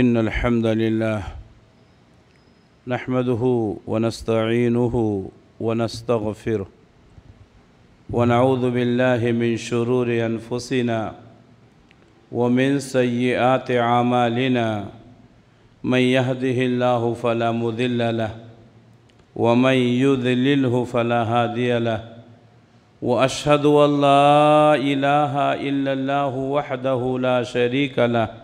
إن الحمد لله نحمده ونستعينه ونستغفره ونعوذ بالله من شرور أنفسنا ومن سيئات أعمالنا من يهده الله فلا مذل له ومن يذلله فلا هادي له واشهد ان لا اله الا الله وحده لا شريك له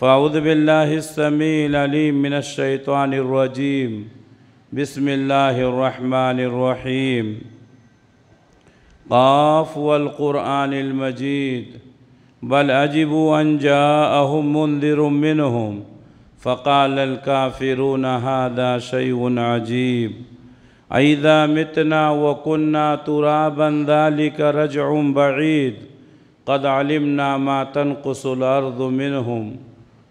فأعوذ بالله السميع العليم من الشيطان الرجيم بسم الله الرحمن الرحيم قاف والقرآن المجيد بل أجبوا أن جاءهم منذر منهم فقال الكافرون هذا شيء عجيب أئذا متنا وكنا ترابا ذلك رجع بعيد قد علمنا ما تنقص الأرض منهم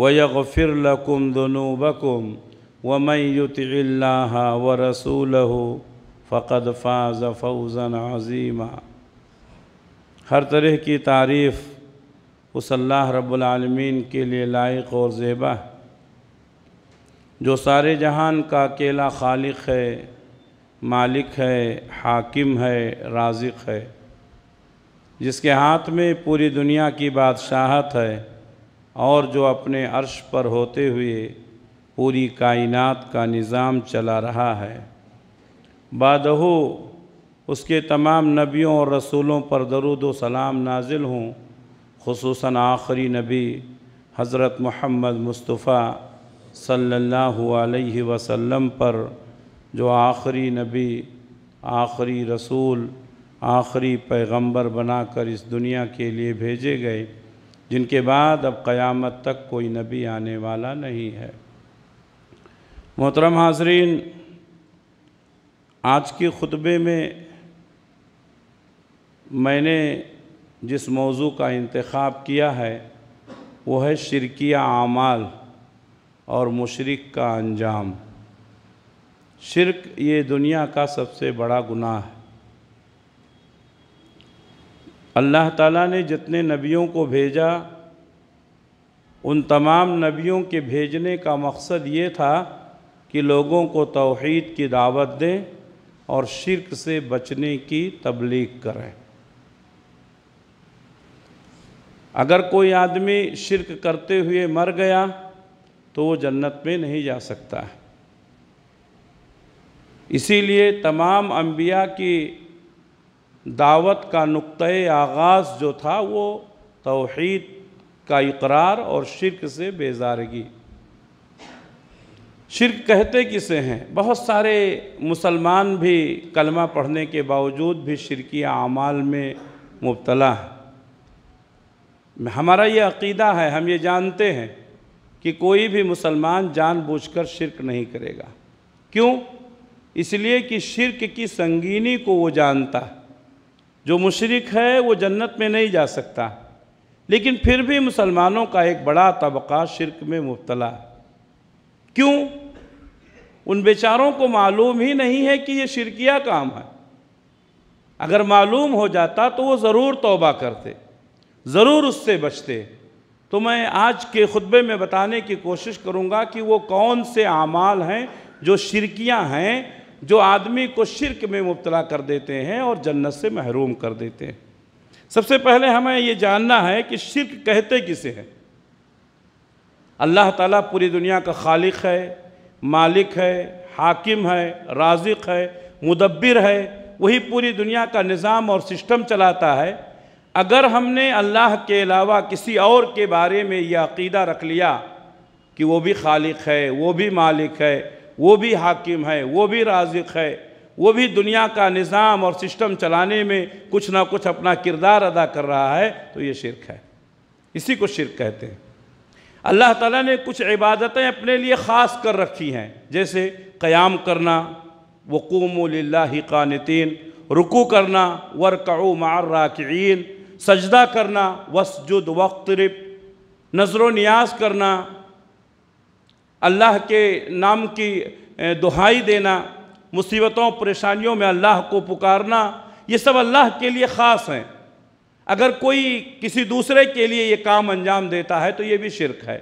ويغفر لكم ذنوبكم ومن يطع الله ورسوله فقد فاز فوزا عظيما हर तरह की तारीफ़ उस अल्लाह आलमीन के लिए लायक और ज़ेबा जो सारे जहान का अकेला खालिक है मालिक है हाकिम है राजिक है जिसके हाथ में पूरी दुनिया की बादशाहत है और जो अपने अर्श पर होते हुए पूरी कायनात का निज़ाम चला रहा है बादहो उसके तमाम नबियों और रसूलों पर दरुद सलाम नाजिल हों खसूस आखिरी नबी हज़रत महमद मुस्तफ़ा सल्लल्लाहु अलैहि वसल्लम पर जो आखिरी नबी आखिरी रसूल आखिरी पैगंबर बनाकर इस दुनिया के लिए भेजे गए जिनके बाद अब क़यामत तक कोई नबी आने वाला नहीं है मोहतरम हाजरीन आज के ख़ुतबे में मैंने जिस मौजू का इंतखब किया है वो है शिरकिया आमाल और मशरक़ का अंजाम शिरक ये दुनिया का सबसे बड़ा गुनाह है अल्लाह ताला ने जितने नबियों को भेजा उन तमाम नबियों के भेजने का मकसद ये था कि लोगों को तौहीद की दावत दें और शिरक से बचने की तबलीग करें अगर कोई आदमी शिरक करते हुए मर गया तो वो जन्नत में नहीं जा सकता है इसीलिए तमाम अंबिया की दावत का नुक़ आगाज़ जो था वो तोहद का इकरार और शिरक से बेजारगी शिरक कहते किसे हैं बहुत सारे मुसलमान भी कलमा पढ़ने के बावजूद भी शिरकी अमाल में मुबतला है हमारा ये अकीदा है हम ये जानते हैं कि कोई भी मुसलमान जानबूझकर शिरक नहीं करेगा क्यों इसलिए कि शिरक की संगीनी को वो जानता है जो मुशरक है वो जन्नत में नहीं जा सकता लेकिन फिर भी मुसलमानों का एक बड़ा तबका शिरक में मुबतला क्यों उन बेचारों को मालूम ही नहीं है कि ये शिरकिया काम है अगर मालूम हो जाता तो वो ज़रूर तोबा करते ज़रूर उससे बचते तो मैं आज के खुतबे में बताने की कोशिश करूँगा कि वो कौन से अमाल हैं जो शिरकियाँ हैं जो आदमी को शिरक में मुबतला कर देते हैं और जन्नत से महरूम कर देते हैं सबसे पहले हमें ये जानना है कि शिरक कहते किसे हैं अल्लाह ताला पूरी दुनिया का खालिक है मालिक है हाकिम है राजिक है मुदब्बिर है वही पूरी दुनिया का निज़ाम और सिस्टम चलाता है अगर हमने अल्लाह के अलावा किसी और के बारे में यह अकीदा रख लिया कि वो भी खालिक है वो भी मालिक है वो भी हाकिम है वो भी राजिक है वो भी दुनिया का निज़ाम और सिस्टम चलाने में कुछ ना कुछ अपना किरदार अदा कर रहा है तो ये शिरक है इसी को शिरक कहते हैं अल्लाह ताला ने कुछ इबादतें अपने लिए ख़ास कर रखी हैं जैसे क़याम करना वक़ूमल्ला क़ानतीन रुकू करना वरक़ो मार राकिन सजदा करना वसजुद वक्तरब नजर व न्याज करना अल्लाह के नाम की दुहाई देना मुसीबतों परेशानियों में अल्लाह को पुकारना ये सब अल्लाह के लिए ख़ास हैं अगर कोई किसी दूसरे के लिए ये काम अंजाम देता है तो ये भी शिरक है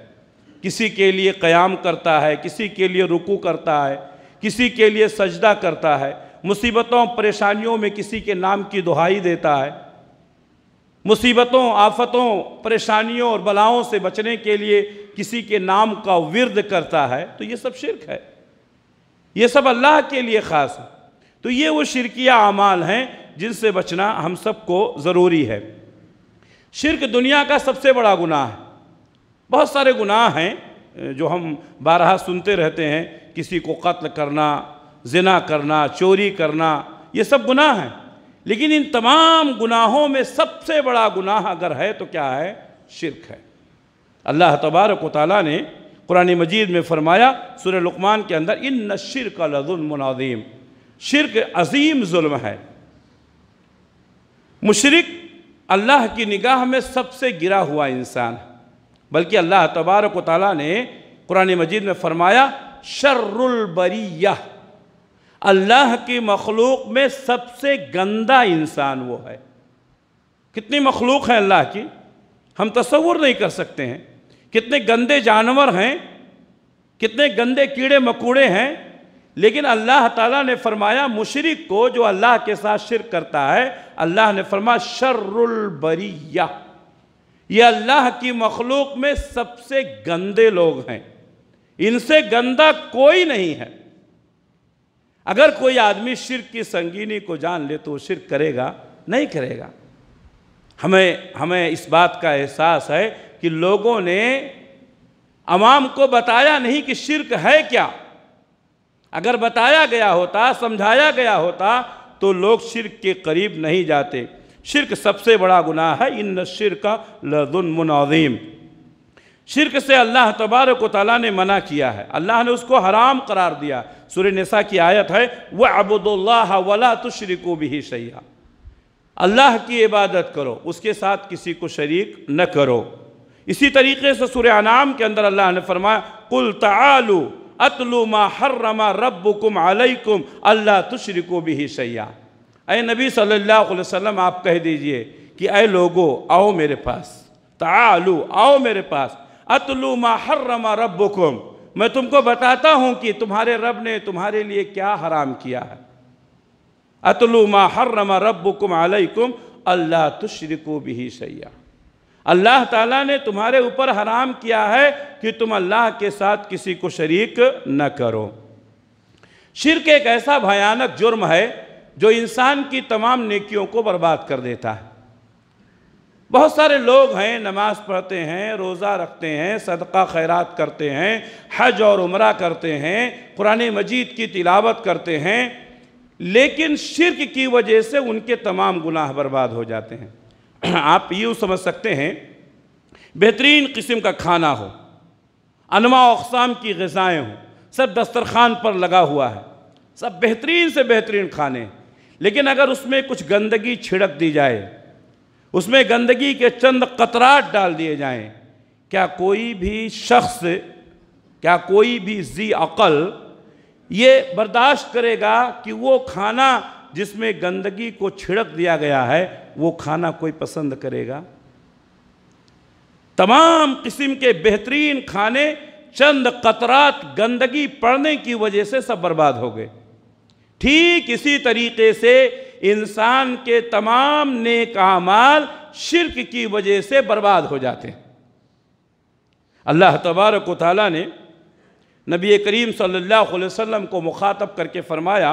किसी के लिए क़याम करता है किसी के लिए रुकू करता है किसी के लिए सजदा करता है मुसीबतों परेशानियों में किसी के नाम की दुहाई देता है मुसीबतों आफतों परेशानियों और बलाओं से बचने के लिए किसी के नाम का विरद करता है तो ये सब शिरक है ये सब अल्लाह के लिए ख़ास है तो ये वो शिरकिया अमाल हैं जिनसे बचना हम सबको ज़रूरी है शिरक दुनिया का सबसे बड़ा गुनाह है बहुत सारे गुनाह हैं जो हम बारह सुनते रहते हैं किसी को कत्ल करना जिना करना चोरी करना ये सब गुनाह हैं लेकिन इन तमाम गुनाहों में सबसे बड़ा गुनाह अगर है तो क्या है शिरक है अल्लाह तबारक ताली ने कुरान मजीद में फरमाया सुर लुकमान के अंदर इन न शिरक लजुलमनाजीम शिरक अजीम जुल्म है मुशरक अल्लाह की निगाह में सबसे गिरा हुआ इंसान बल्कि अल्लाह तबारक ताली ने कुरान मजीद में फरमाया शर्रबरिया अल्लाह की मखलूक में सबसे गंदा इंसान वो है कितनी मखलूक है अल्लाह की हम तस्वुर नहीं कर सकते हैं कितने गंदे जानवर हैं कितने गंदे कीड़े मकोड़े हैं लेकिन अल्लाह ताला ने फरमाया मुशरक को जो अल्लाह के साथ शिर करता है अल्लाह ने फरमाया शर्रबरिया ये अल्लाह की मखलूक में सबसे गंदे लोग हैं इनसे गंदा कोई नहीं है अगर कोई आदमी शिरक की संगीनी को जान ले तो वो शिरक करेगा नहीं करेगा हमें हमें इस बात का एहसास है कि लोगों ने अवाम को बताया नहीं कि शिरक है क्या अगर बताया गया होता समझाया गया होता तो लोग शिरक के करीब नहीं जाते शिरक सबसे बड़ा गुनाह है इन शिरक का मुनाजिम शिरक से अल्लाह तबार को तला ने मना किया है अल्लाह ने उसको हराम करार दिया सुर नसा की आयत है वह अबुदुल्ला वला तो शरिको भी सैया अल्लाह की इबादत करो उसके साथ किसी को शरीक न करो इसी तरीके से सुर अनाम के अंदर अल्लाह ने फरमाया कुल तालु अतलु मा हर्रमा रब्बुकुम अलैकुम अल्लाह तुशरिको भी सैया अय नबी सल्लल्लाहु आप कह दीजिए कि अय लोगो आओ मेरे पास तालु आओ मेरे पास अतलु हर्रमा रब्बुकुम मैं तुमको बताता हूं कि तुम्हारे रब ने तुम्हारे लिए क्या हराम किया है अतलु माहर्रमा रब्बुकुम अलैकुम अल्लाह तुशरिको भी सैया अल्लाह ताला ने तुम्हारे ऊपर हराम किया है कि तुम अल्लाह के साथ किसी को शरीक न करो शिरक एक ऐसा भयानक जुर्म है जो इंसान की तमाम नेकियों को बर्बाद कर देता है बहुत सारे लोग हैं नमाज पढ़ते हैं रोज़ा रखते हैं सदका खैरात करते हैं हज और उम्र करते हैं कुरान मजीद की तिलावत करते हैं लेकिन शिरक की वजह से उनके तमाम गुनाह बर्बाद हो जाते हैं आप यूँ समझ सकते हैं बेहतरीन किस्म का खाना हो अनवा अकसाम की गज़ाएँ हों सब दस्तरखान पर लगा हुआ है सब बेहतरीन से बेहतरीन खाने लेकिन अगर उसमें कुछ गंदगी छिड़क दी जाए उसमें गंदगी के चंद कतरात डाल दिए जाएं क्या कोई भी शख्स क्या कोई भी जी अक़ल ये बर्दाश्त करेगा कि वो खाना जिसमें गंदगी को छिड़क दिया गया है वो खाना कोई पसंद करेगा तमाम किस्म के बेहतरीन खाने चंद कतरात गंदगी पड़ने की वजह से सब बर्बाद हो गए ठीक इसी तरीके से इंसान के तमाम नेक आमाल शिरक की वजह से बर्बाद हो जाते हैं अल्लाह तबारक ताली ने नबी करीम सल्लल्लाहु अलैहि वसल्लम को मुखातब करके फरमाया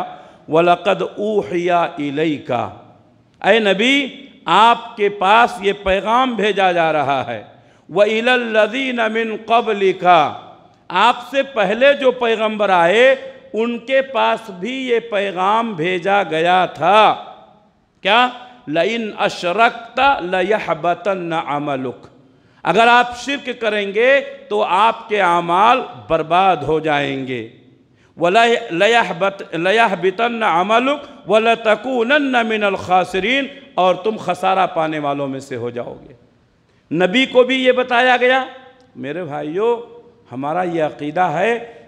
वलक़द ऊहिया इलई का अय नबी आपके पास ये पैगाम भेजा जा रहा है व इलल्लज़ीन मिन कबल का आपसे पहले जो पैगंबर आए उनके पास भी ये पैगाम भेजा गया था क्या लइन अशरकता लयहबतन अमलुक अगर आप शिरक करेंगे तो आपके अमाल बर्बाद हो जाएंगे वलयहबतन अमलुक वलतकून मिनल खासरीन और तुम खसारा पाने वालों में से हो जाओगे नबी को भी ये बताया गया मेरे भाइयों हमारा ये अकीदा है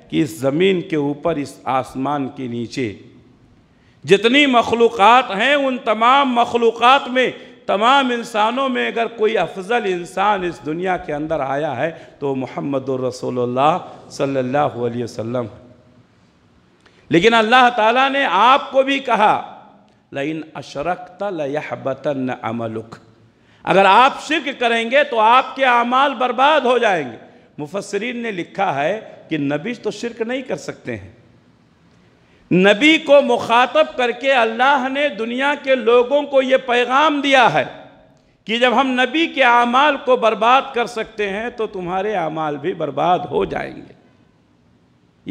कि इस ज़मीन के ऊपर इस आसमान के नीचे जितनी मखलूक़ हैं उन तमाम मखलूक़ में तमाम इंसानों में अगर कोई अफजल इंसान इस दुनिया के अंदर आया है तो मोहम्मद रसोल्ला सल्लल्लाहु अलैहि वसल्लम लेकिन अल्लाह ताला ने आपको भी कहा लइन अशरकत लहबतन अमलुक अगर आप शिक करेंगे तो आपके अमाल बर्बाद हो जाएंगे मुफसरीन ने लिखा है कि नबी तो शिरक नहीं कर सकते हैं नबी को मुखातब करके अल्लाह ने दुनिया के लोगों को ये पैगाम दिया है कि जब हम नबी के अमाल को बर्बाद कर सकते हैं तो तुम्हारे अमाल भी बर्बाद हो जाएंगे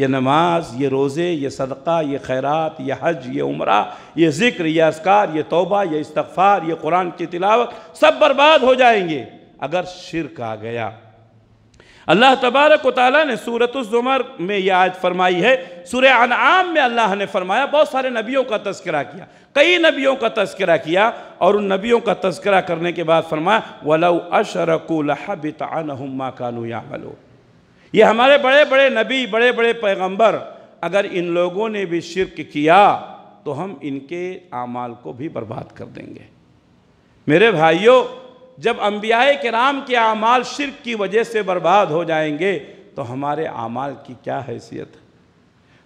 ये नमाज ये रोज़े ये सदका ये खैरात ये हज ये उम्र ये ज़िक्र ये असकार ये तोबा ये इस्तफ़ार ये कुरान की तिलावत सब बर्बाद हो जाएंगे अगर शिरक आ गया अल्लाह तबारक ताली ने सूरत ज़ुमर में यह आयत फरमाई है सूर्य अनआम में अल्लाह ने फरमाया बहुत सारे नबियों का तस्करा किया कई नबियों का तस्करा किया और उन नबियों का तस्करा करने के बाद फरमाया वलऊ अशरकुलहबितमा कानू ये हमारे बड़े बड़े नबी बड़े बड़े पैगम्बर अगर इन लोगों ने भी शिरक किया तो हम इनके आमाल को भी बर्बाद कर देंगे मेरे भाइयों जब अम्बियाए राम के अमाल शिरक की वजह से बर्बाद हो जाएंगे तो हमारे अमाल की क्या हैसियत है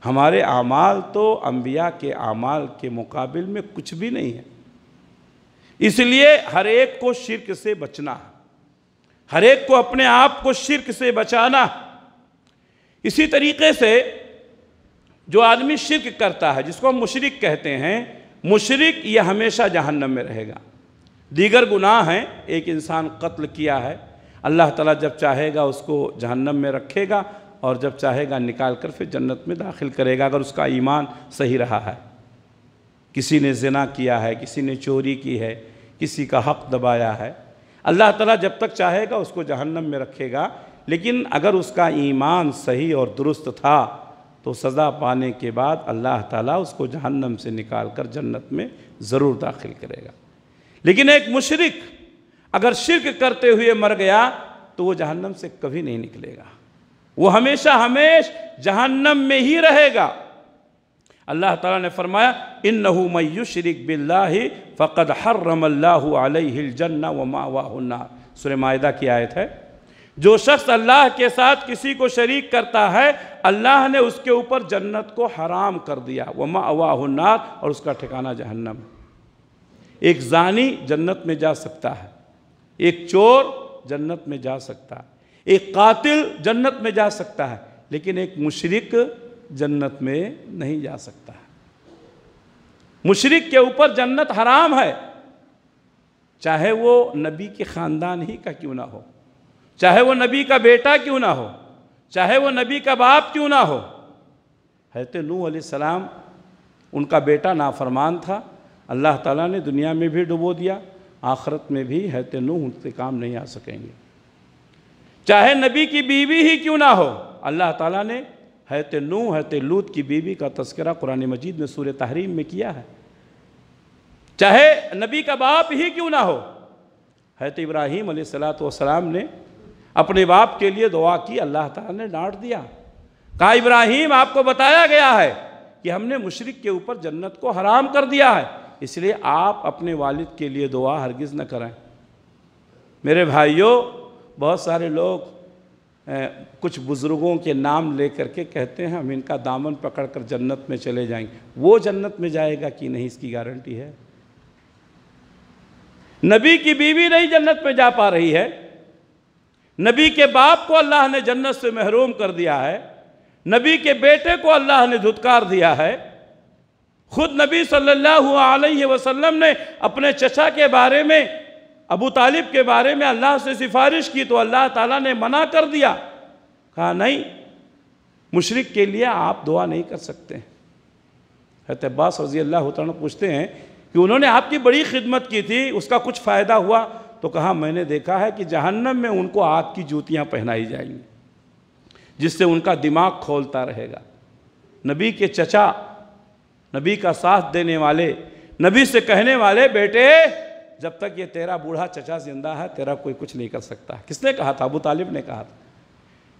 हमारे अमाल तो अम्बिया के अमाल के मुकाबले में कुछ भी नहीं है इसलिए हर एक को शिरक से बचना है हर एक को अपने आप को शिरक से बचाना इसी तरीके से जो आदमी शिरक करता है जिसको हम मुशरक कहते हैं मुशरक यह हमेशा जहन्नम में रहेगा दीगर गुनाह हैं एक इंसान कत्ल किया है अल्लाह ताला जब चाहेगा उसको जहन्नम में रखेगा और जब चाहेगा निकाल कर फिर जन्नत में दाखिल करेगा अगर उसका ईमान सही रहा है किसी ने जना किया है किसी ने चोरी की है किसी का हक दबाया है अल्लाह ताला जब तक चाहेगा उसको जहन्नम में रखेगा लेकिन अगर उसका ईमान सही और दुरुस्त था तो सज़ा पाने के बाद अल्लाह ताला उसको जहन्नम से निकाल कर जन्नत में ज़रूर दाखिल करेगा लेकिन एक मुशरक अगर शिरक करते हुए मर गया तो वो जहन्नम से कभी नहीं निकलेगा वो हमेशा हमेश जहन्नम में ही रहेगा अल्लाह ताला ने फरमाया इन नहू मयू शरिक बिल्ला फ़कद हर जन्ना व मा सुरमायदा की आयत है जो शख्स अल्लाह के साथ किसी को शरीक करता है अल्लाह ने उसके ऊपर जन्नत को हराम कर दिया व मा वाहन्नार और उसका ठिकाना जहन्नम है एक जानी जन्नत में जा सकता है एक चोर जन्नत में जा सकता है एक कातिल जन्नत में जा सकता है लेकिन एक मुशरक जन्नत में नहीं जा सकता है मुशरक के ऊपर जन्नत हराम है चाहे वो नबी के ख़ानदान ही का क्यों ना हो चाहे वो नबी का बेटा क्यों ना हो चाहे वो नबी का बाप क्यों ना हो हरत नूह सलाम उनका बेटा नाफरमान था अल्लाह ताला ने दुनिया में भी डुबो दिया आखरत में भी है नूह उनसे काम नहीं आ सकेंगे चाहे नबी की बीवी ही क्यों ना हो अल्लाह ताला ने हैत नूह हैत लूत की बीवी का तस्करा कुरान मजीद में सूर तहरीम में किया है चाहे नबी का बाप ही क्यों ना हो हैत इब्राहिम सलाम ने अपने बाप के लिए दुआ की अल्लाह ताला ने डांट दिया कहा इब्राहिम आपको बताया गया है कि हमने मुशरक के ऊपर जन्नत को हराम कर दिया है इसलिए आप अपने वालिद के लिए दुआ हरगिज़ न कराएं मेरे भाइयों बहुत सारे लोग ए, कुछ बुज़ुर्गों के नाम ले करके कहते हैं हम इनका दामन पकड़ कर जन्नत में चले जाएंगे वो जन्नत में जाएगा कि नहीं इसकी गारंटी है नबी की बीवी नहीं जन्नत में जा पा रही है नबी के बाप को अल्लाह ने जन्नत से महरूम कर दिया है नबी के बेटे को अल्लाह ने धुतकार दिया है खुद नबी सल्लल्लाहु अलैहि वसल्लम ने अपने चचा के बारे में अबू तालिब के बारे में अल्लाह से सिफारिश की तो अल्लाह ताला ने मना कर दिया कहा नहीं मुशरक के लिए आप दुआ नहीं कर सकते हैं अब्बास रजी अल्लाह तन पूछते हैं कि उन्होंने आपकी बड़ी खिदमत की थी उसका कुछ फ़ायदा हुआ तो कहा मैंने देखा है कि जहन्नम में उनको आग की जूतियाँ पहनाई जाएंगी जिससे उनका दिमाग खोलता रहेगा नबी के चचा नबी का साथ देने वाले नबी से कहने वाले बेटे जब तक ये तेरा बूढ़ा चचा जिंदा है तेरा कोई कुछ नहीं कर सकता किसने कहा था अबू तालिब ने कहा था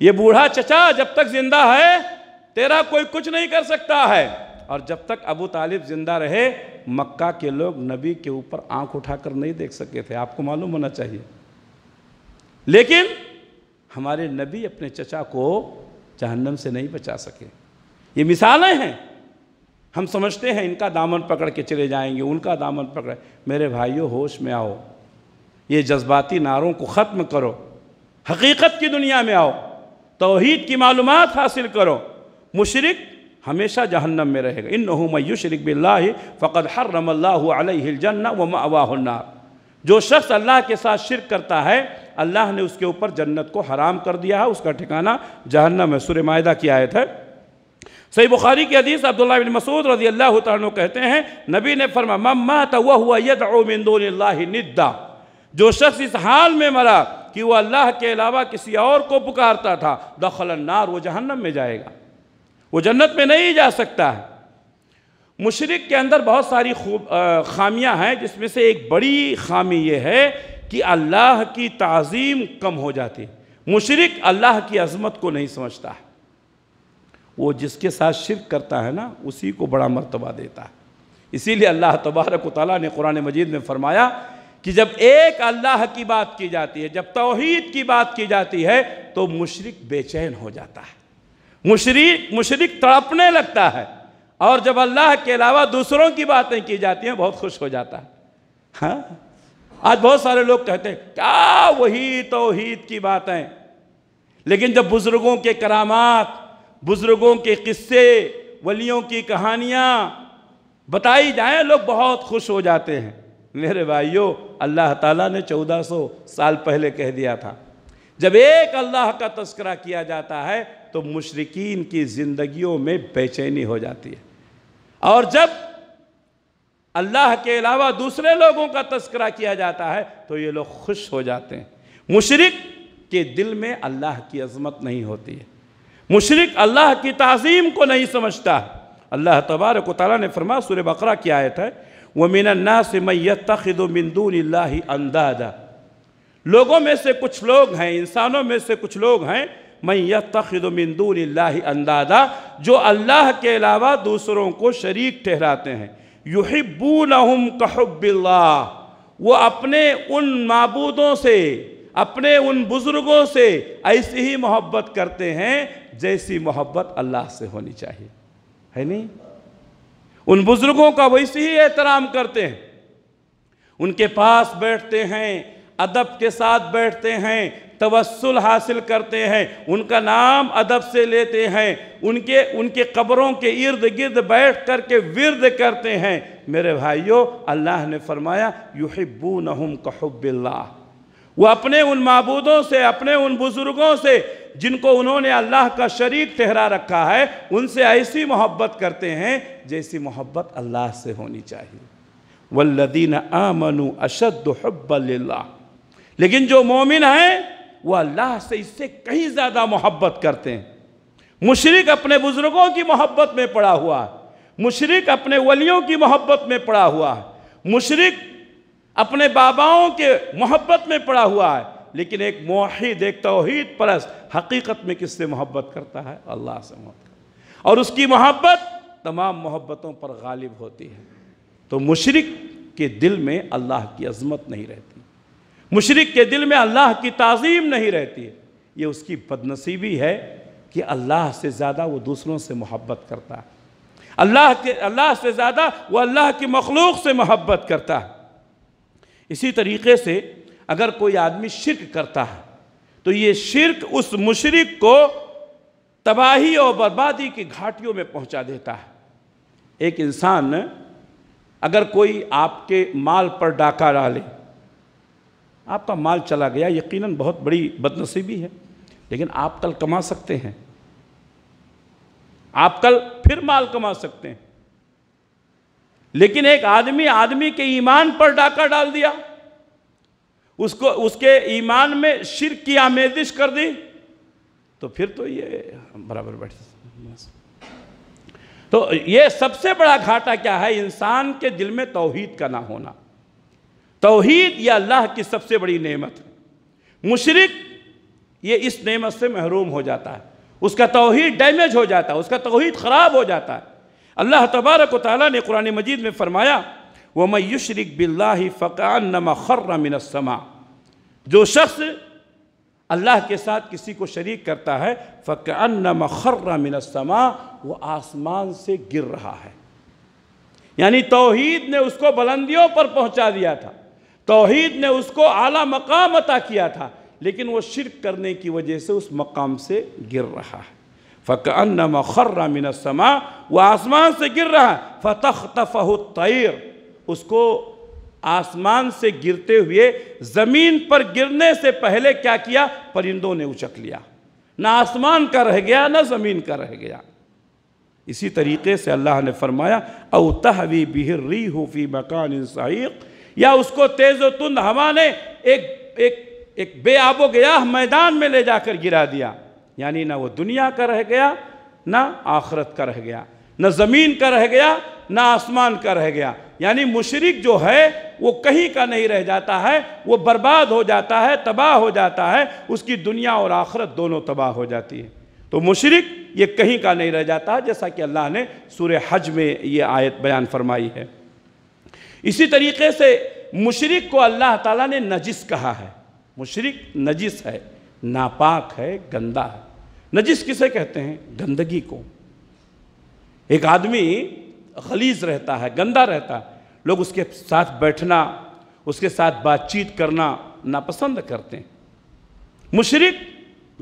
ये बूढ़ा चचा जब तक जिंदा है तेरा कोई कुछ नहीं कर सकता है और जब तक अबू तालिब जिंदा रहे मक्का के लोग नबी के ऊपर आंख उठाकर नहीं देख सके थे आपको मालूम होना चाहिए लेकिन हमारे नबी अपने चचा को जहन्नम से नहीं बचा सके ये मिसालें हैं हम समझते हैं इनका दामन पकड़ के चले जाएंगे उनका दामन पकड़ मेरे भाइयों होश में आओ ये जज्बाती नारों को ख़त्म करो हकीकत की दुनिया में आओ तोहहीद की मालूम हासिल करो मुशरक हमेशा जहन्नम में रहेगा इन नहमयू शरक बिल्ला फ़कत हर रमल्लाजन्ना व मवाहनार जो शख्स अल्लाह के साथ शिरक करता है अल्लाह ने उसके ऊपर जन्नत को हराम कर दिया है उसका ठिकाना जहन्नम है सुर माहा की आयत है सही बुखारी की हदीस अब्दुल्ला बिन मसूद रजी अल्लाह तु कहते हैं नबी ने फरमा तो तवा हुआ यदिदा जो शख्स इस हाल में मरा कि वह अल्लाह के अलावा किसी और को पुकारता था दखलन्नार वो जहन्नम में जाएगा वो जन्नत में नहीं जा सकता है मुशरक के अंदर बहुत सारी खूब खामियाँ हैं जिसमें से एक बड़ी खामी ये है कि अल्लाह की तज़ीम कम हो जाती है मुशरक अल्लाह की अजमत को नहीं समझता है वो जिसके साथ शिरक करता है ना उसी को बड़ा मरतबा देता है इसीलिए अल्लाह तबारक ताली ने कुरान मजीद में फरमाया कि जब एक अल्लाह की बात की जाती है जब तोहहीद की बात की जाती है तो मुशरक बेचैन हो जाता है मुशरक मुशरक तड़पने लगता है और जब अल्लाह के अलावा दूसरों की बातें की जाती हैं बहुत खुश हो जाता है हाँ आज बहुत सारे लोग कहते हैं क्या वही तोहहीद की बातें लेकिन जब बुज़ुर्गों के करामात बुज़ुर्गों के किस्से वलियों की कहानियाँ बताई जाए लोग बहुत खुश हो जाते हैं मेरे भाइयों अल्लाह ताला ने 1400 साल पहले कह दिया था जब एक अल्लाह का तस्करा किया जाता है तो मुशरकिन की ज़िंदगियों में बेचैनी हो जाती है और जब अल्लाह के अलावा दूसरे लोगों का तस्करा किया जाता है तो ये लोग खुश हो जाते हैं मुशरक के दिल में अल्लाह की अजमत नहीं होती है मुशरक अल्लाह की तज़ीम को नहीं समझता अल्लाह तबारक ताली ने फरमा सुर बकरा की आयत है वह मिनन्ना से मैत तखिदमिंदून अंदादा लोगों में से कुछ लोग हैं इंसानों में से कुछ लोग हैं मैत तखिदमिंदून अंदादा जो अल्लाह के अलावा दूसरों को शरीक ठहराते हैं युहिबूनहुम कहबिल्ला वो अपने उन मबूदों से अपने उन बुज़ुर्गों से ऐसी ही मोहब्बत करते हैं जैसी मोहब्बत अल्लाह से होनी चाहिए है नहीं उन बुज़ुर्गों का वैसे ही एहतराम करते हैं उनके पास बैठते हैं अदब के साथ बैठते हैं तवसल हासिल करते हैं उनका नाम अदब से लेते हैं उनके उनके कब्रों के इर्द गिर्द बैठ कर के विरद करते हैं मेरे भाइयों अल्लाह ने फरमाया युहिब्बू नहम कहब्ला वो अपने उन मबूदों से अपने उन बुज़ुर्गों से जिनको उन्होंने अल्लाह का शरीक ठहरा रखा है उनसे ऐसी मोहब्बत करते हैं जैसी मोहब्बत अल्लाह से होनी चाहिए वल्लदीन आमनु अशद हब्बल्ला लेकिन जो मोमिन हैं वो अल्लाह से इससे कहीं ज़्यादा मोहब्बत करते हैं मुशरक अपने बुज़ुर्गों की मोहब्बत में पड़ा हुआ है मुशरक अपने वलियों की मोहब्बत में पड़ा हुआ है मुशरक अपने बाबाओं के मोहब्बत में पड़ा हुआ है लेकिन एक माहिद एक तोहद परस हकीकत में किससे मोहब्बत करता है अल्लाह से मोहब्बत और उसकी मोहब्बत तमाम मोहब्बतों पर गालिब होती है तो मुशरक के दिल में अल्लाह की अजमत नहीं रहती मुशरक के दिल में अल्लाह की तज़ीम नहीं रहती ये उसकी बदनसीबी है कि अल्लाह से ज़्यादा वो दूसरों से मोहब्बत करता है अल्लाह के अल्लाह से ज़्यादा वो अल्लाह की मखलूक से मोहब्बत करता है इसी तरीके से अगर कोई आदमी शिरक करता है तो ये शिरक उस मुशरक को तबाही और बर्बादी की घाटियों में पहुंचा देता है एक इंसान अगर कोई आपके माल पर डाका डाले आपका माल चला गया यकीनन बहुत बड़ी बदनसीबी है लेकिन आप कल कमा सकते हैं आप कल फिर माल कमा सकते हैं लेकिन एक आदमी आदमी के ईमान पर डाका डाल दिया उसको उसके ईमान में शिर की आमेजिश कर दी तो फिर तो ये बराबर बैठ तो ये सबसे बड़ा घाटा क्या है इंसान के दिल में तोहहीद का ना होना तोहहीद यह अल्लाह की सबसे बड़ी नेमत है मुशरक ये इस नेमत से महरूम हो जाता है उसका तोहहीद डैमेज हो जाता है उसका तोहहीद ख़राब हो जाता है अल्लाह तबारक ताली ने कुरान मजीद में फ़रमाया वम यशरक बिल्ला फ़कान नमा खर्र मिनसमा जो शख्स अल्लाह के साथ किसी को शरीक करता है फ़कान नमा खर्र मिनसमा वो आसमान से गिर रहा है यानी तोहद ने उसको बुलंदियों पर पहुँचा दिया था तोहद ने उसको आला मकाम अता किया था लेकिन वह शिरक करने की वजह से उस मकाम से गिर रहा है फ़कान नमा खर्र मिनसमा वह आसमान से गिर रहा है फ़तख तफ़ह तैर उसको आसमान से गिरते हुए ज़मीन पर गिरने से पहले क्या किया परिंदों ने उचक लिया ना आसमान का रह गया ना ज़मीन का रह गया इसी तरीके से अल्लाह ने फरमाया अवतहवी बिहर री हूफ़ी मकान इंसाइक या उसको तेज़ तुंद हवा ने एक एक एक बेआबो गया मैदान में ले जाकर गिरा दिया यानी ना वो दुनिया का रह गया ना आखरत का रह गया ना ज़मीन का रह गया ना आसमान का रह गया यानी मुशरक जो है वो कहीं का नहीं रह जाता है वो बर्बाद हो जाता है तबाह हो जाता है उसकी दुनिया और आखरत दोनों तबाह हो जाती है तो मुशरक ये कहीं का नहीं रह जाता है जैसा कि अल्लाह ने सूर्य हज में ये आयत बयान फरमाई है इसी तरीके से मुशरक को अल्लाह ताला ने नजिस कहा है मुशरक नजिस है नापाक है गंदा है नजिस किसे कहते हैं गंदगी को एक आदमी खलीज रहता है गंदा रहता है लोग उसके साथ बैठना उसके साथ बातचीत करना नापसंद करते हैं मुशरक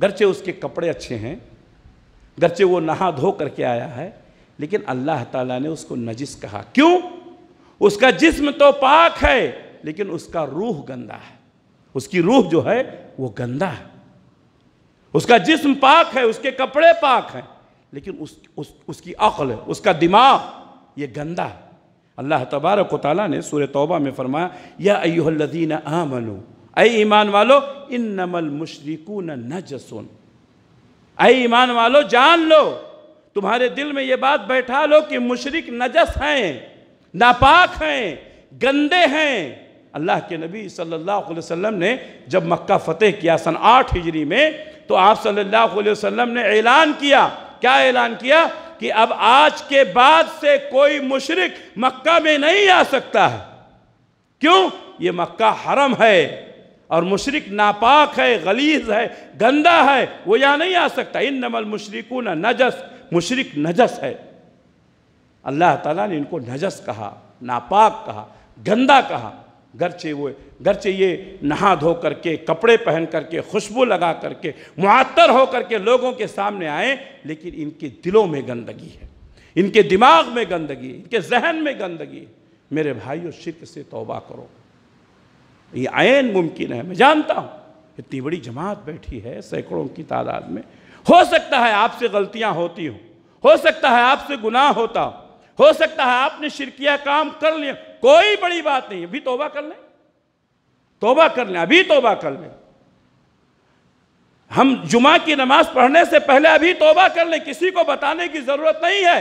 गरचे उसके कपड़े अच्छे हैं गरचे वो नहा धो करके आया है लेकिन अल्लाह ताला ने उसको नजिस कहा क्यों उसका जिस्म तो पाक है लेकिन उसका रूह गंदा है उसकी रूह जो है वो गंदा है उसका जिस्म पाक है उसके कपड़े पाक हैं लेकिन उस, उस उसकी अकल उसका दिमाग ये गंदा अल्लाह तबारक ताली ने सूर तोबा में फरमाया या अयुल्लदीन आमनो अय ईमान वालो इन नमल मुशरकून न जसुन अय ईमान वालो जान लो तुम्हारे दिल में ये बात बैठा लो कि मुशरक नजस हैं नापाक हैं गंदे हैं अल्लाह के नबी सल्लल्लाहु अलैहि वसल्लम ने जब मक्का फ़तेह किया सन आठ हिजरी में तो आप सल्लल्लाहु अलैहि वसल्लम ने ऐलान किया क्या ऐलान किया कि अब आज के बाद से कोई मुशरक मक्का में नहीं आ सकता है क्यों ये मक्का हरम है और मुशरक नापाक है गलीज है गंदा है वो यहाँ नहीं आ सकता इन नमल मुशरकून नजस मुशरक नजस है अल्लाह ताला ने इनको नजस कहा नापाक कहा गंदा कहा गरचे वो गरचे ये नहा धो करके कपड़े पहन करके खुशबू लगा करके मुआतर हो के लोगों के सामने आए लेकिन इनके दिलों में गंदगी है इनके दिमाग में गंदगी इनके जहन में गंदगी मेरे भाइयों शिक से तोबा करो ये आयन मुमकिन है मैं जानता हूँ इतनी बड़ी जमात बैठी है सैकड़ों की तादाद में हो सकता है आपसे गलतियाँ होती हों हो सकता है आपसे गुनाह होता हो सकता है आपने शिरकिया काम कर लिया कोई बड़ी बात नहीं अभी तोबा कर लें तोबा कर लें अभी तोबा कर लें हम जुमा की नमाज पढ़ने से पहले अभी तोबा कर लें किसी को बताने की ज़रूरत नहीं है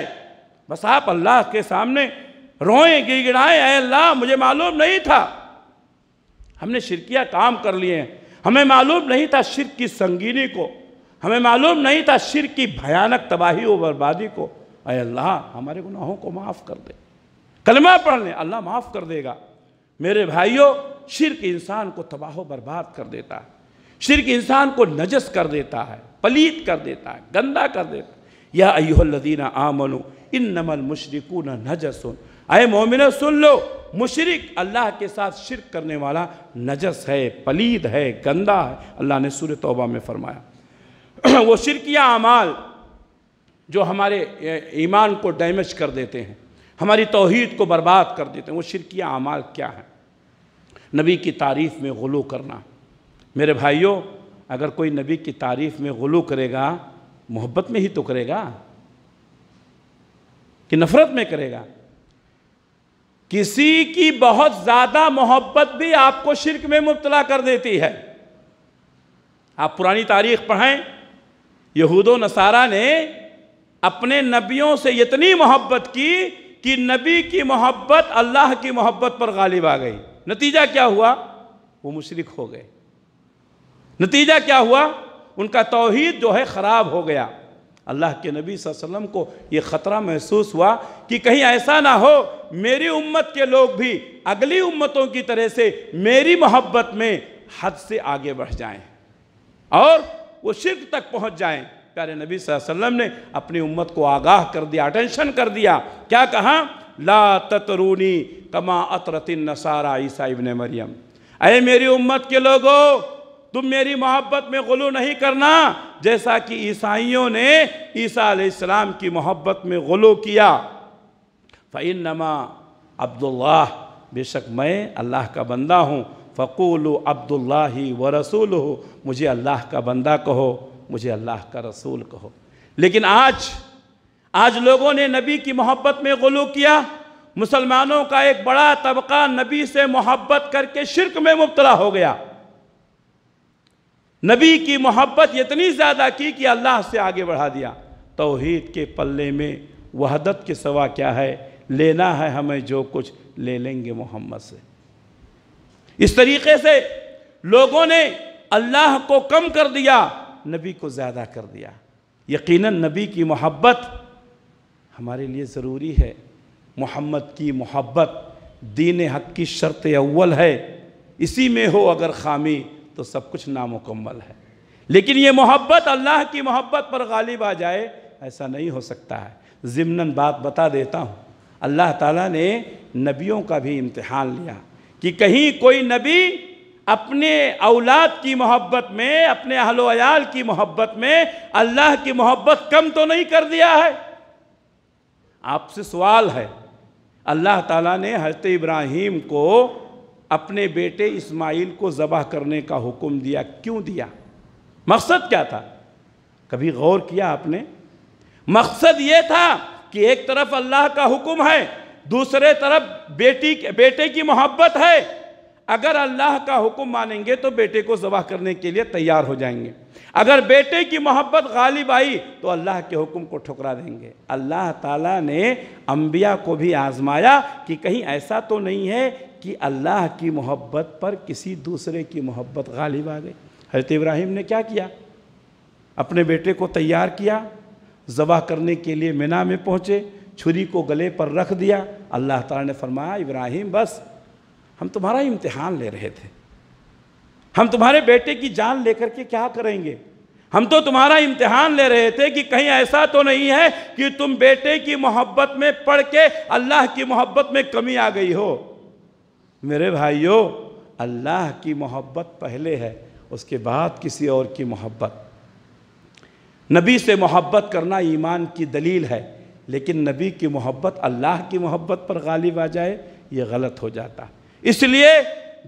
बस आप अल्लाह के सामने रोएं गिड़गिड़ाएं अः अल्लाह मुझे मालूम नहीं था हमने शिरकिया काम कर लिए हैं हमें मालूम नहीं था शिर की संगीनी को हमें मालूम नहीं था शिर की भयानक तबाही और बर्बादी को अः अल्लाह हमारे गुनाहों को माफ़ कर दे कलमा पढ़ लें अल्लाह माफ़ कर देगा मेरे भाइयों शिरक इंसान को तबाह बर्बाद कर देता है शिरक इंसान को नजस कर देता है पलीत कर देता है गंदा कर देता है यह अयोलदीना आमनो इन नमल मुशरकून नजसुन अय मोमिन सुन लो मुशरक अल्लाह के साथ शिरक करने वाला नजस है पलीद है गंदा है अल्लाह ने सूर तोबा में फरमाया वो शिरकिया अमाल जो हमारे ईमान को डैमेज कर देते हैं हमारी तोहद को बर्बाद कर देते हैं वो शिरकिया अमाल क्या है नबी की तारीफ़ में गलू करना मेरे भाइयों अगर कोई नबी की तारीफ़ में गलू करेगा मोहब्बत में ही तो करेगा कि नफ़रत में करेगा किसी की बहुत ज़्यादा मोहब्बत भी आपको शिरक में मुबतला कर देती है आप पुरानी तारीख पढ़ें यहूदो नसारा ने अपने नबियों से इतनी मोहब्बत की कि नबी की मोहब्बत अल्लाह की मोहब्बत पर गालिब आ गई नतीजा क्या हुआ वो मुशरक हो गए नतीजा क्या हुआ उनका तोहहीद जो है ख़राब हो गया अल्लाह के नबी वसल्लम को ये ख़तरा महसूस हुआ कि कहीं ऐसा ना हो मेरी उम्मत के लोग भी अगली उम्मतों की तरह से मेरी मोहब्बत में हद से आगे बढ़ जाएं और वो शिर्क तक पहुंच जाएं प्यारे नबी वसल्लम ने अपनी उम्मत को आगाह कर दिया अटेंशन कर दिया क्या कहा ला ततरूनी कमा अतरतिन नसारा ईसा इबन मरियम अरे मेरी उम्मत के लोगों तुम मेरी मोहब्बत में गुलू नहीं करना जैसा कि ईसाइयों ने ईसा आलाम की मोहब्बत में गुलू किया फ़ैन नमा अब्दुल्ला बेशक मैं अल्लाह का बंदा हूँ फ़कूल अब्दुल्ला ही व रसूल हो मुझे अल्लाह का बंदा कहो मुझे अल्लाह का रसूल कहो लेकिन आज आज लोगों ने नबी की मोहब्बत में गलू किया मुसलमानों का एक बड़ा तबका नबी से मोहब्बत करके शिरक में मुबतला हो गया नबी की मोहब्बत इतनी ज़्यादा की कि अल्लाह से आगे बढ़ा दिया तोहहीद के पल्ले में वहदत के सवा क्या है लेना है हमें जो कुछ ले लेंगे मोहम्मद से इस तरीके से लोगों ने अल्लाह को कम कर दिया नबी को ज़्यादा कर दिया यकीनन नबी की मोहब्बत हमारे लिए ज़रूरी है मोहम्मद की मोहब्बत दीन हक की शर्त अव्वल है इसी में हो अगर खामी तो सब कुछ नामुकम्मल है लेकिन ये मोहब्बत अल्लाह की मोहब्बत पर गालिब आ जाए ऐसा नहीं हो सकता है ज़िमनन बात बता देता हूँ अल्लाह ताला ने नबियों का भी इम्तहान लिया कि कहीं कोई नबी अपने औलाद की मोहब्बत में अपने अहलोयाल की मोहब्बत में अल्लाह की मोहब्बत कम तो नहीं कर दिया है आपसे सवाल है अल्लाह ताला ने हजरत इब्राहिम को अपने बेटे इस्माइल को ज़बह करने का हुक्म दिया क्यों दिया मकसद क्या था कभी गौर किया आपने मकसद ये था कि एक तरफ अल्लाह का हुक्म है दूसरे तरफ बेटी बेटे की मोहब्बत है अगर अल्लाह का हुक्म मानेंगे तो बेटे को जबह करने के लिए तैयार हो जाएंगे अगर बेटे की मोहब्बत गालिब आई तो अल्लाह के हुक्म को ठुकरा देंगे अल्लाह ताला ने अंबिया को भी आजमाया कि कहीं ऐसा तो नहीं है कि अल्लाह की मोहब्बत पर किसी दूसरे की मोहब्बत गालिब आ गई हजरत इब्राहिम ने क्या किया अपने बेटे को तैयार किया जबह करने के लिए मीना में पहुँचे छुरी को गले पर रख दिया अल्लाह ताला ने फरमाया इब्राहिम बस हम तुम्हारा इम्तिहान ले रहे थे हम तुम्हारे बेटे की जान लेकर के क्या करेंगे हम तो तुम्हारा इम्तिहान ले रहे थे कि कहीं ऐसा तो नहीं है कि तुम बेटे की मोहब्बत में पढ़ के अल्लाह की मोहब्बत में कमी आ गई हो मेरे भाइयों अल्लाह की मोहब्बत पहले है उसके बाद किसी और की मोहब्बत नबी से मोहब्बत करना ईमान की दलील है लेकिन नबी की मोहब्बत अल्लाह की मोहब्बत पर गालिब आ जाए ये गलत हो जाता है इसलिए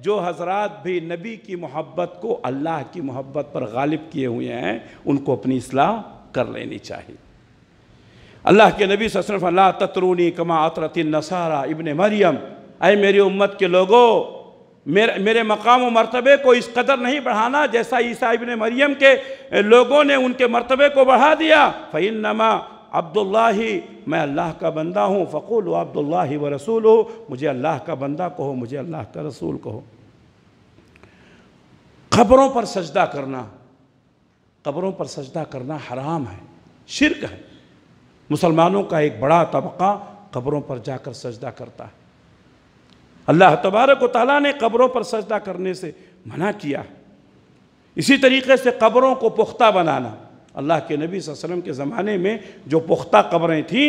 जो हजरत भी नबी की मोहब्बत को अल्लाह की मोहब्बत पर गालिब किए हुए हैं उनको अपनी असलाह कर लेनी चाहिए अल्लाह के नबी ससरफ अल्लाह ततरूनी कमा अतरतिन नसारा इबन मरियम अरे मेरी उम्मत के लोगों मेरे मेरे मकाम व मरतबे को इस कदर नहीं बढ़ाना जैसा ईसा इबन मरियम के लोगों ने उनके मरतबे को बढ़ा दिया फ़ैन नमा अब्दुल्ला ही मैं अल्लाह का बंदा हूँ फकुल अब्दुल्ला ही व रसूल हो मुझे अल्लाह का बंदा कहो मुझे अल्लाह का रसूल कहो खबरों पर सजदा करना खबरों पर सजदा करना हराम है शिरक है मुसलमानों का एक बड़ा तबका खबरों पर जाकर सजदा करता है अल्लाह तबारक वाली ने खबरों पर सजदा करने से मना किया है इसी तरीके से खबरों को पुख्ता बनाना अल्लाह के नबी वसम के ज़माने में जो पुख्ता कब्रें थीं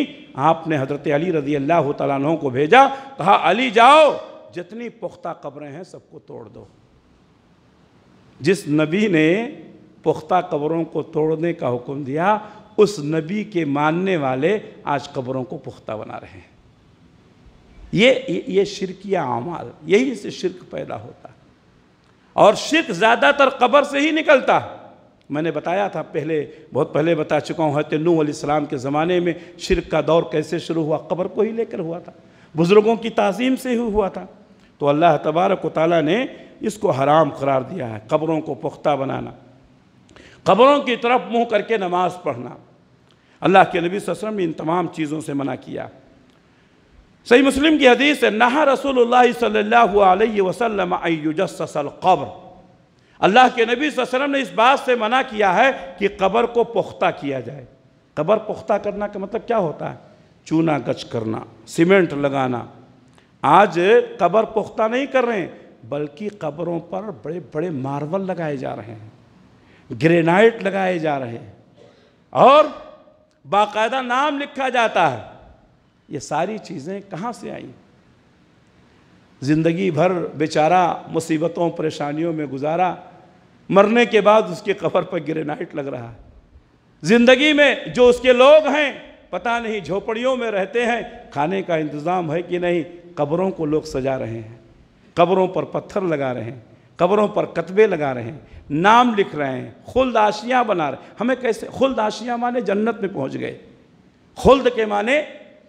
आपने हज़रत अली रज़ी अल्लाह तु को भेजा कहा अली जाओ जितनी पुख्ता कब्रें हैं सबको तोड़ दो जिस नबी ने पुख्ता कब्रों को तोड़ने का हुक्म दिया उस नबी के मानने वाले आज कब्रों को पुख्ता बना रहे हैं ये ये, ये शिरकिया अमाल यही से शिरक पैदा होता और शिरक ज़्यादातर कब्र से ही निकलता है मैंने बताया था पहले बहुत पहले बता चुका हूँ हजरत नू सलाम के ज़माने में शिरक का दौर कैसे शुरू हुआ कब्र को ही लेकर हुआ था बुज़ुर्गों की तज़ीम से ही हुआ था तो अल्लाह तबारक ताली ने इसको हराम करार दिया है कब्रों को पुख्ता बनाना कब्रों की तरफ मुँह करके नमाज पढ़ना अल्लाह के नबी वसम इन तमाम चीज़ों से मना किया सही मुस्लिम की हदीस है नहा रसूल सल्ला वसलम कब्र अल्लाह के नबी वसलम ने इस बात से मना किया है कि कबर को पुख्ता किया जाए कबर पुख्ता करना का मतलब क्या होता है चूना गच करना सीमेंट लगाना आज कबर पुख्ता नहीं कर रहे हैं बल्कि कबरों पर बड़े बड़े मार्बल लगाए जा रहे हैं ग्रेनाइट लगाए जा रहे हैं और बाकायदा नाम लिखा जाता है ये सारी चीज़ें कहाँ से आई ज़िंदगी भर बेचारा मुसीबतों परेशानियों में गुजारा मरने के बाद उसके कफर पर ग्रेनाइट लग रहा है ज़िंदगी में जो उसके लोग हैं पता नहीं झोपड़ियों में रहते हैं खाने का इंतज़ाम है कि नहीं कब्रों को लोग सजा रहे हैं कब्रों पर पत्थर लगा रहे हैं कब्रों पर कतबे लगा रहे हैं नाम लिख रहे हैं खुल्द आशियाँ बना रहे हमें कैसे खुल्द आशियाँ माने जन्नत में पहुँच गए खुल्द के माने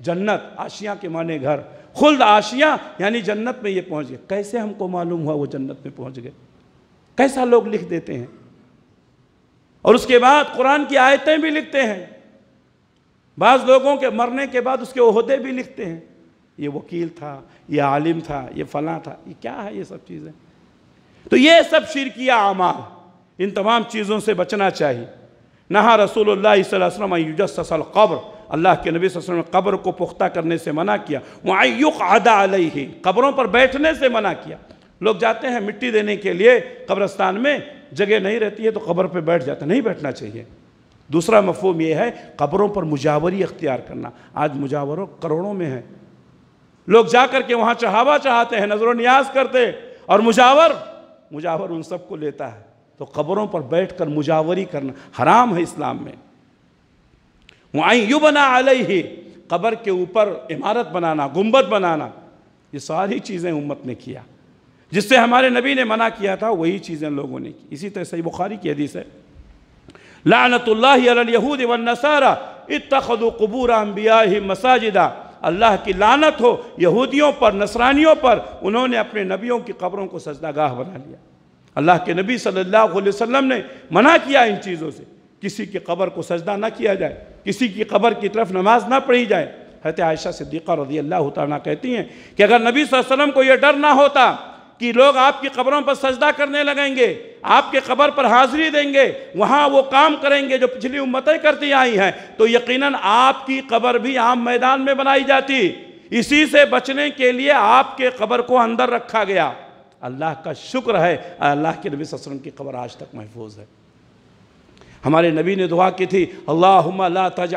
जन्नत आशियाँ के माने घर खुल्द आशियाँ यानी जन्नत में ये पहुँच गए कैसे हमको मालूम हुआ वो जन्नत में पहुँच गए कैसा लोग लिख देते हैं और उसके बाद कुरान की आयतें भी लिखते हैं बाज़ लोगों के मरने के बाद उसके उहदे भी लिखते हैं ये वकील था ये आलिम था ये फला था ये क्या है ये सब चीज़ें तो ये सब शिरकिया आमाल इन तमाम चीज़ों से बचना चाहिए नहा रसूलुल्लाहसम कब्र अल्लाह के नबी वसल्लम ने कब्र को पुख्ता करने से मना किया वहाँ युक अदा ही कब्रों पर बैठने से मना किया लोग जाते हैं मिट्टी देने के लिए कब्रस्तान में जगह नहीं रहती है तो कब्र पर बैठ जाते नहीं बैठना चाहिए दूसरा मफहम यह है कब्रों पर मुजावरी अख्तियार करना आज मुजावरों करोड़ों में है लोग जा कर के वहाँ चढ़ावा चाहते हैं नजर न्याज करते और मुजावर मुजावर उन सबको लेता है तो कब्रों पर बैठ कर मुजावरी करना हराम है इस्लाम में वहीं यू बना आल ही कब्र के ऊपर इमारत बनाना गुम्बद बनाना ये सारी चीज़ें उम्मत ने किया जिससे हमारे नबी ने मना किया था वही चीज़ें लोगों ने की इसी तरह सही बुखारी की हदीस है लानतूद नसारा इतखद कबूर अम्बिया मसाजिदा अल्लाह की लानत हो यहूदियों पर नसरानियों पर उन्होंने अपने नबियों की कब्रों को सजदागाह बना लिया अल्लाह के नबी सल्लल्लाहु अलैहि वसल्लम ने मना किया इन चीज़ों से किसी की कब्र को सजदा ना किया जाए किसी की कब्र की तरफ नमाज ना पढ़ी जाए हत आयशा सिद्दीक़ा रजी अल्लाह कहती हैं कि अगर नबी वसल्लम को यह डर ना होता कि लोग आपकी कब्रों पर सजदा करने लगेंगे आपके खबर पर हाजिरी देंगे वहाँ वो काम करेंगे जो पिछली उम्मतें करती आई हैं तो यकीनन आपकी खबर भी आम मैदान में बनाई जाती इसी से बचने के लिए आपके खबर को अंदर रखा गया अल्लाह का शुक्र है अल्लाह के नबी ससरम की खबर आज तक महफूज है हमारे नबी ने दुआ की थी अल्लाह ला तज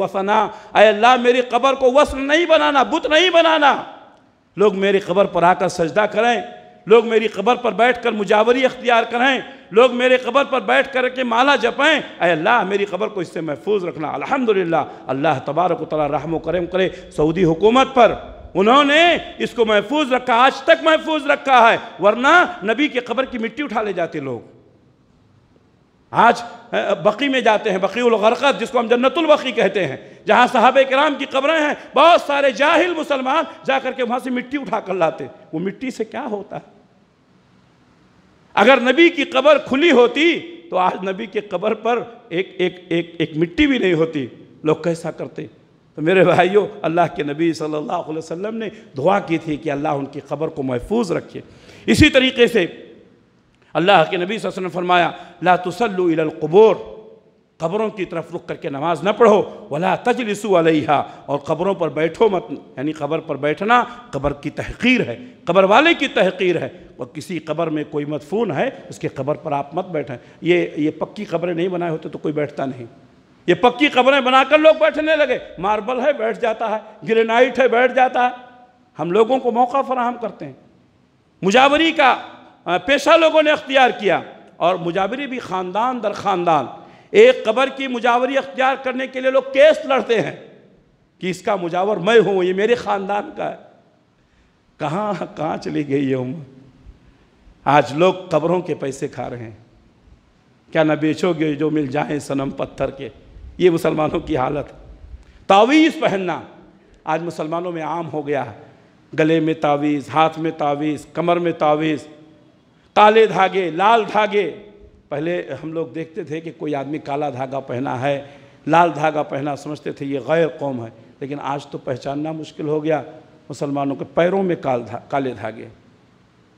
वसना अल्लाह मेरी कबर को वसन नहीं बनाना बुत नहीं बनाना लोग मेरी खबर पर आकर सजदा करें लोग मेरी खबर पर बैठ कर मुजावरी अख्तियार करें लोग मेरे खबर पर बैठ कर के माला अरे अल्लाह मेरी खबर को इससे महफूज रखना अलहमदिल्ला अल्लाह तबारक तला रहम करम करे सऊदी हुकूमत पर उन्होंने इसको महफूज रखा आज तक महफूज रखा है वरना नबी की खबर की मिट्टी उठा ले जाते लोग आज बकी में जाते हैं बकी उलरकत जिसको हम जन्नतुलबकी कहते हैं जहाँ साहब कराम की कब्रें हैं बहुत सारे जाहिल मुसलमान जा करके वहाँ से मिट्टी उठा कर लाते वो मिट्टी से क्या होता है अगर नबी की कब्र खुली होती तो आज नबी के कब्र पर एक एक एक एक मिट्टी भी नहीं होती लोग कैसा करते तो मेरे भाइयों अल्लाह के नबी सल्लल्लाहु अलैहि वसल्लम ने दुआ की थी कि अल्लाह उनकी खबर को महफूज रखे इसी तरीके से अल्लाह के नबी वसल्लम फरमाया ला तसलकबूर कब्रों की तरफ रुख करके नमाज न पढ़ो वला तजलिसु अलैहा और ख़बरों पर बैठो मत यानी ख़बर पर बैठना कब्र की तहकीर है कबर वाले की तहकीर है और किसी कब्र में कोई मदफून है उसके कब्र पर आप मत बैठें ये ये पक्की खबरें नहीं बनाए होते तो कोई बैठता नहीं ये पक्की खबरें बनाकर लोग बैठने लगे मार्बल है बैठ जाता है ग्रेनाइट है बैठ जाता है हम लोगों को मौका फराहम करते हैं मुजावरी का पेशा लोगों ने अख्तियार किया और मुजावरी भी ख़ानदान दर ख़ानदान एक कबर की मुजावरी अख्तियार करने के लिए लोग केस लड़ते हैं कि इसका मुजावर मैं हूँ ये मेरे ख़ानदान का है कहाँ कहाँ चली गई ये उम्र आज लोग कबरों के पैसे खा रहे हैं क्या ना बेचोगे जो मिल जाए सनम पत्थर के ये मुसलमानों की हालत तावीज़ पहनना आज मुसलमानों में आम हो गया है गले में तावीज़ हाथ में तावीज़ कमर में तावीज़ काले धागे लाल धागे पहले हम लोग देखते थे कि कोई आदमी काला धागा पहना है लाल धागा पहना समझते थे ये गैर कौम है लेकिन आज तो पहचानना मुश्किल हो गया मुसलमानों के पैरों में काल धा काले धागे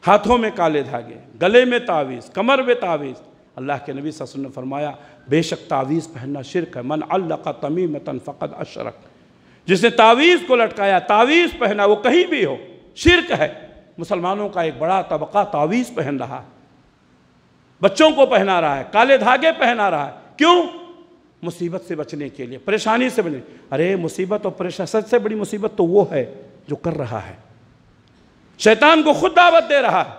हाथों में काले धागे गले में तावीज़ कमर में तावीज़ अल्लाह के नबी ससुल ने फरमाया बेशक तावीज़ पहनना शिरक है मन अल्लाह का तमी मतन फ़कत अशरक जिसने तावीज़ को लटकाया तावीज़ पहना वो कहीं भी हो शिरक है मुसलमानों का एक बड़ा तबका तावीज़ पहन रहा है बच्चों को पहना रहा है काले धागे पहना रहा है क्यों मुसीबत से बचने के लिए परेशानी से बचने अरे मुसीबत और परेशान सबसे बड़ी मुसीबत तो वो है जो कर रहा है शैतान को खुद दावत दे रहा है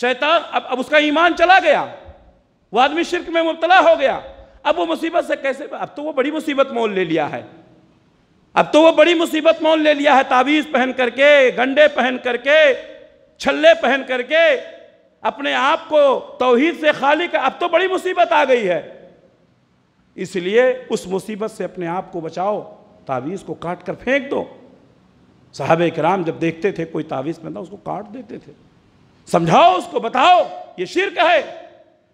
शैतान अब अब उसका ईमान चला गया वो आदमी शिरक में मुबतला हो गया अब वो मुसीबत से कैसे अब तो वो बड़ी मुसीबत मोल ले लिया है अब तो वो बड़ी मुसीबत मोल ले लिया है ताबीज़ पहन करके गंडे पहन करके छल्ले पहन करके अपने आप को तोहहीद से खाली कर अब तो बड़ी मुसीबत आ गई है इसलिए उस मुसीबत से अपने आप को बचाओ तावीज़ को काट कर फेंक दो साहब कराम जब देखते थे कोई तावीज़ पहनता उसको काट देते थे समझाओ उसको बताओ ये शिरक है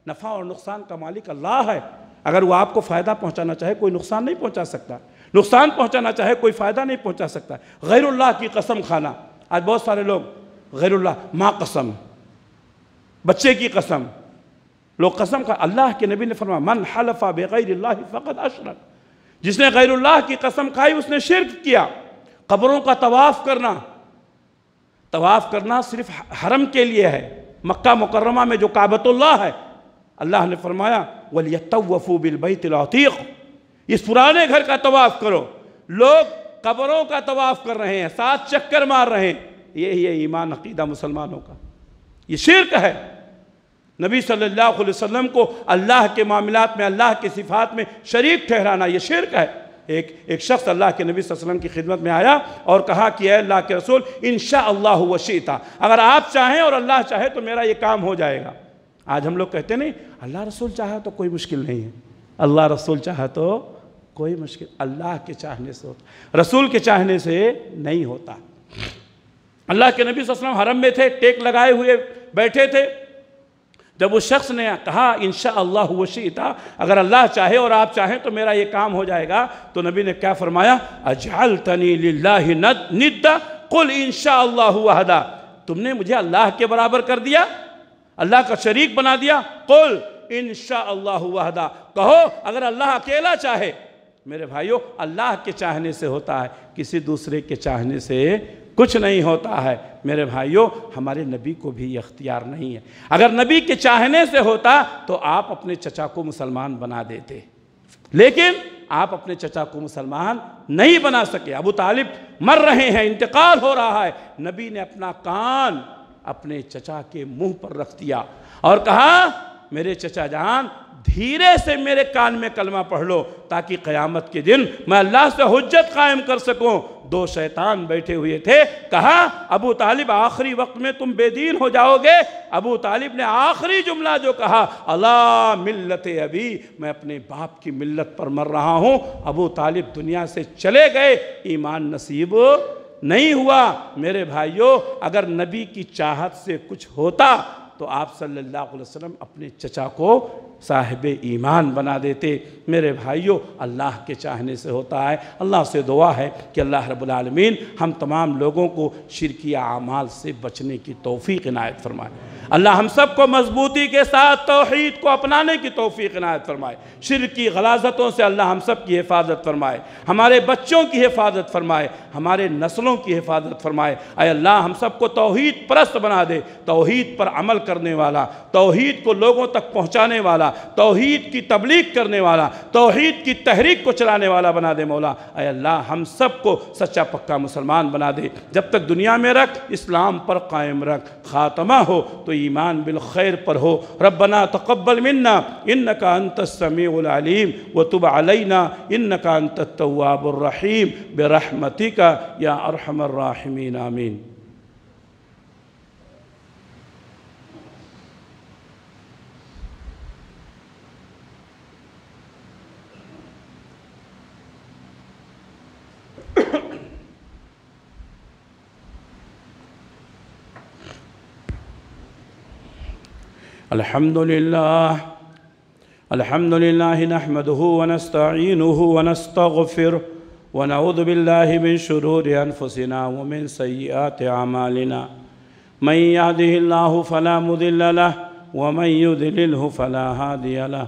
नफ़ा और नुकसान का मालिक अल्लाह है अगर वो आपको फ़ायदा पहुंचाना चाहे कोई नुकसान नहीं पहुंचा सकता नुकसान पहुंचाना चाहे कोई फ़ायदा नहीं पहुंचा सकता गैरुल्लाह की कसम खाना आज बहुत सारे लोग गैरुल्लाह माँ कसम बच्चे की कसम लोग कसम खा अल्लाह के नबी ने फरमाया मन हलफा बेगैर फ़कत अशरक जिसने गैरुल्लाह की कसम खाई उसने शिरक किया कब्रों का तवाफ़ करना तवाफ़ करना सिर्फ हरम के लिए है मक्का मुकर्रमा में जो काबतुल्ला है अल्लाह ने फरमाया वलियतवफ़ू बिल बिलबई तिलौतीक़ इस पुराने घर का तवाफ करो लोग कबरों का तवाफ कर रहे हैं सात चक्कर मार रहे हैं यही है ईमान अकीदा मुसलमानों का ये शिरक है नबी सल्लल्लाहु अलैहि वसल्लम को अल्लाह के मामलात में अल्लाह के सिफात में शरीक ठहराना ये शिरक है एक एक शख्स अल्लाह के नबी वसल्लम की खिदमत में आया और कहा कि अल्लाह के रसूल इन शाह वशीता अगर आप चाहें और अल्लाह चाहे तो मेरा ये काम हो जाएगा आज हम लोग कहते नहीं अल्लाह रसूल चाहे तो कोई मुश्किल नहीं है अल्लाह रसूल चाहे तो कोई मुश्किल अल्लाह के चाहने से होता रसूल के चाहने से नहीं होता अल्लाह के नबी वसल्लम हरम में थे टेक लगाए हुए बैठे थे जब उस शख्स ने कहा इन अल्लाह वशीता अगर अल्लाह चाहे और आप चाहें तो मेरा ये काम हो जाएगा तो नबी ने क्या फरमाया अजाल तनी निदा कुल इन शहदा तुमने मुझे अल्लाह के बराबर कर दिया अल्लाह का शरीक बना दिया कुल इन शहदा कहो अगर अल्लाह अकेला चाहे मेरे भाइयों अल्लाह के चाहने से होता है किसी दूसरे के चाहने से कुछ नहीं होता है मेरे भाइयों हमारे नबी को भी अख्तियार नहीं है अगर नबी के चाहने से होता तो आप अपने चचा को मुसलमान बना देते लेकिन आप अपने चचा को मुसलमान नहीं बना सके अबू तालिब मर रहे हैं इंतकाल हो रहा है नबी ने अपना कान अपने चचा के मुंह पर रख दिया और कहा मेरे चचा जान धीरे से मेरे कान में कलमा पढ़ लो ताकि क़यामत के दिन मैं अल्लाह से हजत कायम कर सकूं दो शैतान बैठे हुए थे कहा अबू तालिब आखिरी वक्त में तुम बेदीन हो जाओगे अबू तालिब ने आखिरी जुमला जो कहा अल्लाह मिल्लत अभी मैं अपने बाप की मिल्लत पर मर रहा हूँ अबू तालिब दुनिया से चले गए ईमान नसीब नहीं हुआ मेरे भाइयों अगर नबी की चाहत से कुछ होता तो आप सल्लल्लाहु अलैहि वसल्लम अपने चचा को साहिब ईमान बना देते मेरे भाइयों अल्लाह के चाहने से होता है अल्लाह से दुआ है कि अल्लाह रबालमीन हम तमाम लोगों को शिरकी आमाल से बचने की तोफ़ी इनायत फरमाए अल्लाह हम सब को मजबूती के साथ तोहद को अपनाने की तोफ़ी इनायत फरमाए शिर की गलाजतों से अल्लाह हम सब की हिफाजत फरमाए हमारे बच्चों की हिफाजत फरमाए हमारे नस्लों की हिफाजत फरमाए अय अल्लाह हम सब को तोहद परस्त बना दे तोहद पर अमल करने वाला तोहद को लोगों तक पहुँचाने वाला तोहीद की तबलीग करने वाला तोहहीद की तहरीक को चलाने वाला बना दे मौला अय अल्लाह हम सबको सच्चा पक्का मुसलमान बना दे जब तक दुनिया में रख इस्लाम पर कायम रख ख़ात्मा हो तो ईमान बिलखैर पर हो रबना तकबल मन्ना इन का अंत समीम व तुब अलना इन का अंत तवाबरहीम बरहमती का या अरहमर्राहमीन आमीन الحمد لله الحمد لله نحمده ونستعينه ونستغفره ونعوذ بالله من شرور أنفسنا ومن سيئات أعمالنا من يهده الله فلا مضل له ومن يذلله فلا هادي له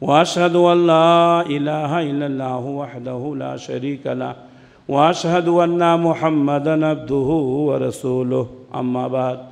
وأشهد أن لا إله إلا الله وحده لا شريك له وأشهد أن محمدا عبده ورسوله أما بعد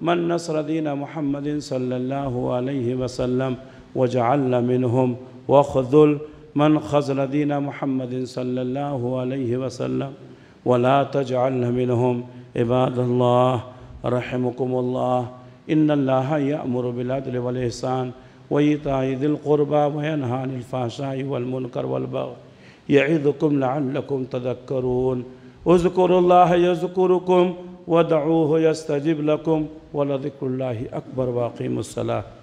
من نصر دين محمد صلى الله عليه وسلم وجعلنا منهم وخذل من خذل دين محمد صلى الله عليه وسلم ولا تجعلنا منهم عباد الله رحمكم الله إن الله يأمر بالعدل والإحسان وإيتاء ذي القربى وينهى عن الفحشاء والمنكر والبغي يعظكم لعلكم تذكرون اذكروا الله يذكركم ودعوه يستجب لكم ولذكر الله أكبر وأقيموا الصلاة